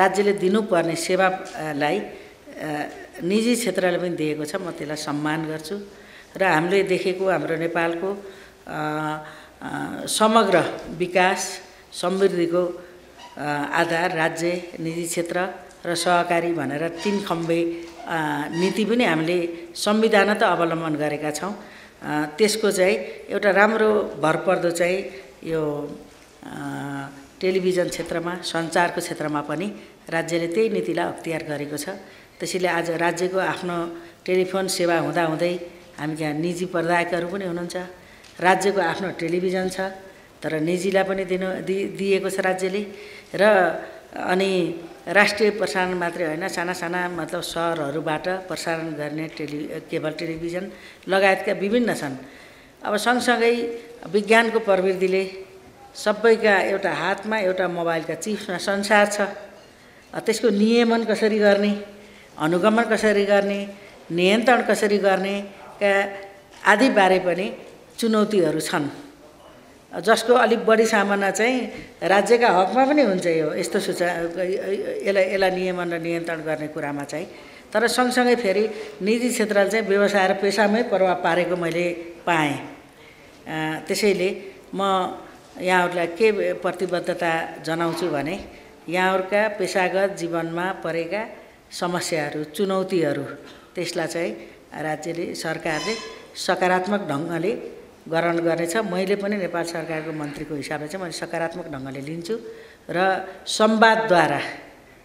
राज्यले दिनुपर्ने सेवालाई निजी क्षेत्रले पनि दिएको छ म त्यसलाई सम्मान गर्छु र हामीले देखेको हाम्रो नेपालको समग्र विकास समृद्धिको आधार राज्य निजी क्षेत्र र सहकारी भनेर तिन खम्बे नीति पनि हामीले संविधान त अवलम्बन गरेका छौँ त्यसको चाहिँ एउटा राम्रो भरपर्दो चाहिँ यो टेलिभिजन क्षेत्रमा सञ्चारको क्षेत्रमा पनि राज्यले त्यही नीतिलाई अख्तियार गरेको छ त्यसैले आज राज्यको आफ्नो टेलिफोन सेवा हुँदाहुँदै हामी कहाँ निजी प्रदायकहरू पनि हुनुहुन्छ राज्यको आफ्नो टेलिभिजन छ तर निजीलाई पनि दिनु दि दिएको छ राज्यले र अनि राष्ट्रिय प्रसारण मात्रै होइन साना साना मतलब सहरहरूबाट प्रसारण गर्ने टेलि केबल टेलिभिजन लगायतका विभिन्न छन् अब सँगसँगै विज्ञानको प्रविधिले सबैका एउटा हातमा एउटा मोबाइलका चिप्समा संसार छ त्यसको नियमन कसरी गर्ने अनुगमन कसरी गर्ने नियन्त्रण कसरी गर्ने का आदिबारे पनि चुनौतीहरू छन् जसको अलिक बढी सामना चाहिँ राज्यका हकमा पनि हुन्छ यो यस्तो सूचना यसलाई यसलाई नियमन र नियन्त्रण गर्ने कुरामा चाहिँ तर सँगसँगै फेरि निजी क्षेत्रले चाहिँ व्यवसाय र पेसामै प्रभाव पारेको मैले पाएँ त्यसैले म यहाँहरूलाई के प्रतिबद्धता जनाउँछु भने यहाँहरूका पेसागत जीवनमा परेका समस्याहरू चुनौतीहरू त्यसलाई चाहिँ राज्यले सरकारले सकारात्मक ढङ्गले ग्रहण गर्नेछ मैले पनि नेपाल सरकारको मन्त्रीको हिसाबले चाहिँ मैले सकारात्मक ढङ्गले लिन्छु र संवादद्वारा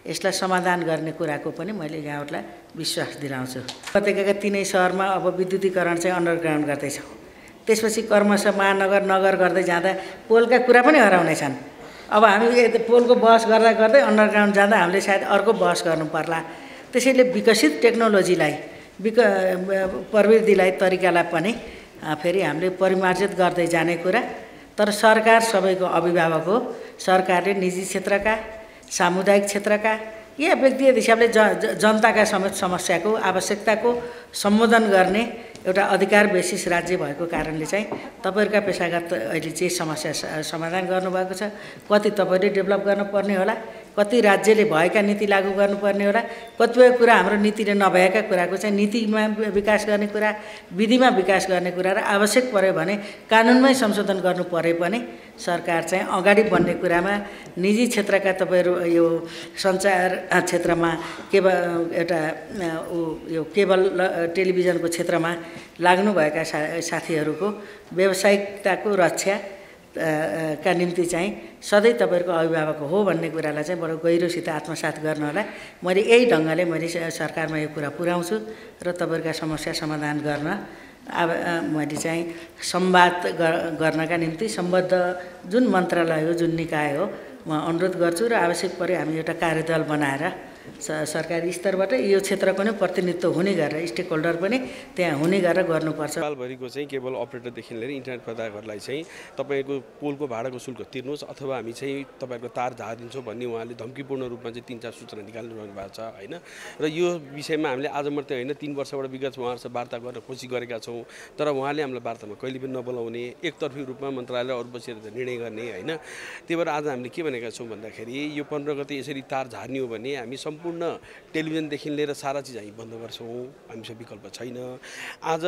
यसलाई समाधान गर्ने कुराको पनि मैले यहाँहरूलाई विश्वास दिलाउँछु उपत्यका तिनै सहरमा अब विद्युतीकरण चाहिँ अन्डरग्राउन्ड गर्दैछौँ त्यसपछि कर्मश महानगर नगर गर्दै जाँदा पोलका कुरा पनि हराउनेछन् अब हामी पोलको बहस गर्दा गर्दै अन्डरग्राउन्ड जाँदा हामीले सायद अर्को बहस गर्नु पर्ला त्यसैले विकसित टेक्नोलोजीलाई विक प्रविधिलाई तरिकालाई पनि फेरि हामीले परिमार्जित गर्दै जाने कुरा तर सरकार सबैको अभिभावक हो सरकारले निजी क्षेत्रका सामुदायिक क्षेत्रका या व्यक्तिगत हिसाबले ज जनताका समेत समस्याको आवश्यकताको सम्बोधन गर्ने एउटा अधिकार बेसिस राज्य भएको कारणले चाहिँ तपाईँहरूका पेसागत अहिले चाहिँ समस्या समाधान गर्नुभएको छ कति तपाईँले डेभलप गर्नुपर्ने होला कति राज्यले भएका नीति लागू गर्नुपर्ने होला कतिपय कुरा हाम्रो नीतिले नभएका कुराको चाहिँ नीतिमा विकास गर्ने कुरा विधिमा विकास गर्ने कुरा र आवश्यक पऱ्यो भने कानुनमै संशोधन गर्नु परे पनि सरकार चाहिँ अगाडि बढ्ने कुरामा निजी क्षेत्रका तपाईँहरू यो सञ्चार क्षेत्रमा केवल एउटा ऊ यो केबल टेलिभिजनको क्षेत्रमा लाग्नुभएका सा साथीहरूको व्यावसायिकताको रक्षा का निम्ति चाहिँ सधैँ तपाईँहरूको अभिभावक हो भन्ने कुरालाई चाहिँ बडो गहिरोसित आत्मसात गर्नुहोला मैले यही ढङ्गले मैले सरकारमा यो कुरा पुऱ्याउँछु र तपाईँहरूका समस्या समाधान गर्न अब मैले चाहिँ सम्वाद गर्नका निम्ति सम्बद्ध जुन मन्त्रालय हो जुन निकाय हो म अनुरोध गर्छु र आवश्यक पऱ्यो हामी एउटा कार्यदल बनाएर सरकारी स्तरबाट यो क्षेत्रको नै प्रतिनिधित्व हुने गरेर स्टेक होल्डर पनि त्यहाँ हुने गरेर गर्नुपर्छ नेपालभरिको चाहिँ केवल अपरेटरदेखि लिएर इन्टरनेट प्रदाहरूलाई चाहिँ तपाईँको पोलको भाडाको शुल्क तिर्नुहोस् अथवा हामी चाहिँ तपाईँहरूको तार झारिदिन्छौँ भन्ने उहाँले धम्कीपूर्ण रूपमा चाहिँ तिन चार सूचना रहनु भएको छ होइन र यो विषयमा हामीले आज मात्रै होइन तिन वर्षबाट विगत उहाँहरूसँग वार्ता गर्न कोसिस गरेका छौँ तर उहाँले हामीलाई वार्तामा कहिले पनि नबोलाउने एकतर्फी रूपमा मन्त्रालय अरू बसेर निर्णय गर्ने होइन त्यही भएर आज हामीले के भनेका छौँ भन्दाखेरि यो पन्ध्र गते यसरी तार झार्ने हो भने हामी सम्पूर्ण टेलिभिजनदेखि लिएर सारा चिज हामी बन्द गर्छौँ हामीसँग विकल्प छैन आज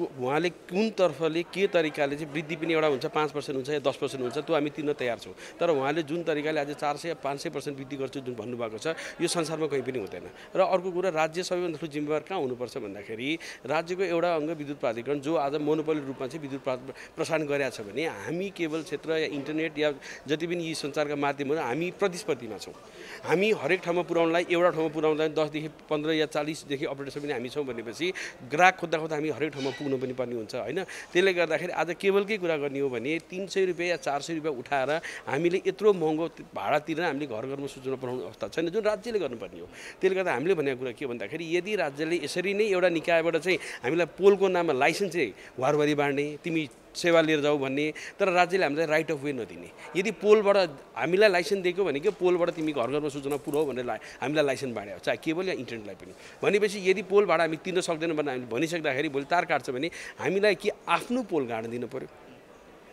उहाँले कुन तर्फले के तरिकाले चाहिँ वृद्धि पनि एउटा हुन्छ पाँच पर्सेन्ट हुन्छ या दस पर्सेन्ट हुन्छ त्यो हामी तिर्न तयार छौँ तर उहाँले जुन तरिकाले आज चार सय पाँच सय पर्सेन्ट वृद्धि गर्छु जुन भन्नुभएको छ यो संसारमा कहीँ पनि हुँदैन र अर्को कुरा राज्य सबैभन्दा ठुलो जिम्मेवार कहाँ हुनुपर्छ भन्दाखेरि राज्यको एउटा अङ्ग विद्युत प्राधिकरण जो आज मोनोपली रूपमा चाहिँ विद्युत प्रसारण गरेका छ भने हामी केवल क्षेत्र या इन्टरनेट या जति पनि यी संसारका माध्यमहरू हामी प्रतिस्पर्धीमा छौँ हामी हरेक ठाउँमा पुऱ्याउनलाई एउटा ठाउँमा पुऱ्याउनलाई दसदेखि पन्ध्र या चालिसदेखि अपरेटरसम्म पनि हामी छौँ भनेपछि ग्राहक खोज्दा खोज्दा हामी हरेक ठाउँमा पुग्नु पनि पर्ने हुन्छ होइन त्यसले गर्दाखेरि आज केबलकै कुरा गर्ने हो भने तिन सय रुपियाँ या चार सय रुपियाँ उठाएर हामीले यत्रो महँगो भाडा तिरेर हामीले घर घरमा सूचना पठाउने अवस्था छैन जुन राज्यले गर्नुपर्ने हो त्यसले गर्दा हामीले भनेको कुरा के भन्दाखेरि यदि राज्यले यसरी नै एउटा निकायबाट चाहिँ हामीलाई पोलको नाममा लाइसेन्स चाहिँ वारवारी बाँड्ने तिमी सेवा लिएर जाऊ भन्ने तर राज्यले हामीलाई राइट अफ वे नदिने यदि पोलबाट हामीलाई लाइसेन्स दिएको भने कि पोलबाट तिमी घर घरमा सूचना पुऱ्याऊ भनेर हामीलाई लाइसेन्स बाँड्यो चाहे केबल या इन्टरनेटलाई पनि भनेपछि यदि पोलबाट हामी तिर्न सक्दैनौँ भने हामीले भनिसक्दाखेरि भोलि तार काट्छ भने हामीलाई के आफ्नो पोल गाड्न दिनु पऱ्यो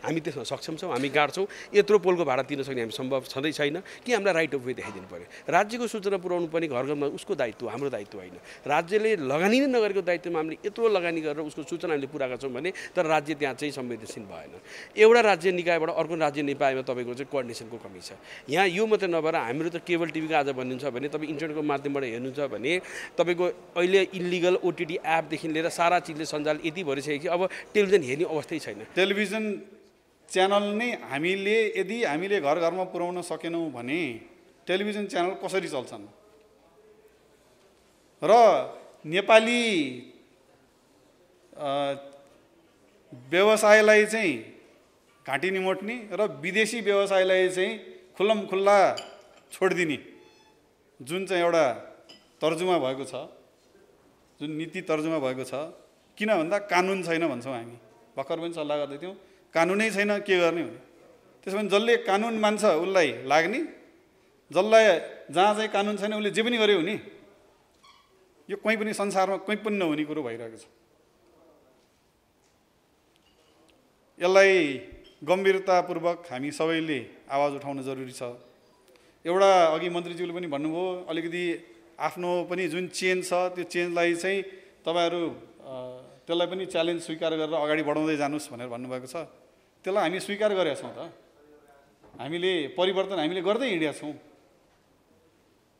हामी त्यसमा सक्षम छौँ हामी गाड्छौँ यत्रो पोलको भाडा तिर्न सक्ने हामी सम्भव छँदै छैन कि हामीलाई राइट अफ वे देखाइदिनु पऱ्यो राज्यको सूचना पुऱ्याउनु पर्ने घर घरमा उसको दायित्व हाम्रो दायित्व होइन राज्यले लगानी नै नगरेको दायित्वमा हामीले यत्रो लगानी गरेर उसको सूचना हामीले पुरा गर्छौँ भने तर राज्य त्यहाँ चाहिँ संवेदनशील भएन एउटा राज्य निकायबाट अर्को राज्य निकायमा तपाईँको चाहिँ कोअर्डिनेसनको कमी छ यहाँ यो मात्रै नभएर हाम्रो त केबल टिभीको आज भनिन्छ भने तपाईँ इन्टरनेटको माध्यमबाट हेर्नुहुन्छ भने तपाईँको अहिले इलिगल ओटिटी एपदेखि लिएर सारा चिजले सञ्जाल यति भइसकेको छ अब टेलिभिजन हेर्ने अवस्थै छैन टेलिभिजन च्यानल नै हामीले यदि हामीले घर घरमा पुर्याउन सकेनौँ भने टेलिभिजन च्यानल कसरी चल्छन् र नेपाली व्यवसायलाई चाहिँ घाँटी निमोट्ने र विदेशी व्यवसायलाई चाहिँ खुल्लम खुल्ला छोडिदिने जुन चाहिँ एउटा तर्जुमा भएको छ जुन नीति तर्जुमा भएको छ किन भन्दा कानुन छैन भन्छौँ हामी भर्खर पनि सल्लाह गर्दैथ्यौँ कानुनै छैन के गर्ने हुने त्यसो भने जसले कानुन मान्छ उसलाई लाग्ने जसलाई जहाँ चाहिँ कानुन छैन उसले जे पनि गर्यो हुने यो कहीँ पनि संसारमा कहीँ पनि नहुने कुरो भइरहेको छ यसलाई गम्भीरतापूर्वक हामी सबैले आवाज उठाउन जरुरी छ एउटा अघि मन्त्रीज्यूले पनि भन्नुभयो अलिकति आफ्नो पनि जुन चेन्ज छ त्यो चेन्जलाई चाहिँ तपाईँहरू त्यसलाई पनि च्यालेन्ज स्वीकार गरेर अगाडि बढाउँदै जानुहोस् भनेर भन्नुभएको छ त्यसलाई हामी स्वीकार गरेका छौँ त हामीले परिवर्तन हामीले गर्दै हिँडेका छौँ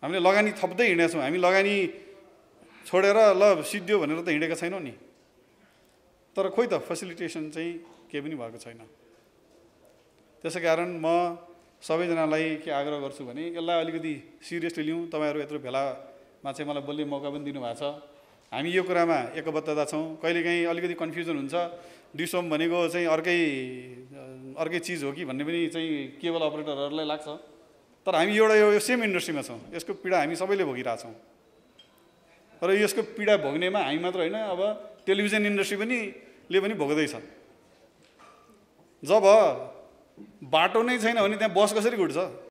हामीले लगानी थप्दै हिँडेका छौँ हामी लगानी छोडेर ल सिद्धियो भनेर त हिँडेका छैनौँ नि तर खोइ त फेसिलिटेसन चाहिँ केही पनि भएको छैन त्यसै कारण म सबैजनालाई के आग्रह गर्छु भने यसलाई अलिकति सिरियसली लिउँ तपाईँहरू यत्रो भेलामा चाहिँ मलाई बोल्ने मौका पनि दिनुभएको छ हामी यो कुरामा एकबद्धता छौँ कहिलेकाहीँ अलिकति कन्फ्युजन हुन्छ डिसोम भनेको चाहिँ अर्कै अर्कै चिज हो कि भन्ने पनि चाहिँ केबल अपरेटरहरूलाई लाग्छ तर हामी एउटा यो सेम इन्डस्ट्रीमा छौँ यसको पीडा हामी सबैले भोगिरहेछौँ र यसको पीडा भोग्नेमा हामी मात्र होइन अब टेलिभिजन इन्डस्ट्री पनि ले पनि भोग्दैछ जब बाटो नै छैन भने त्यहाँ बस कसरी घुट्छ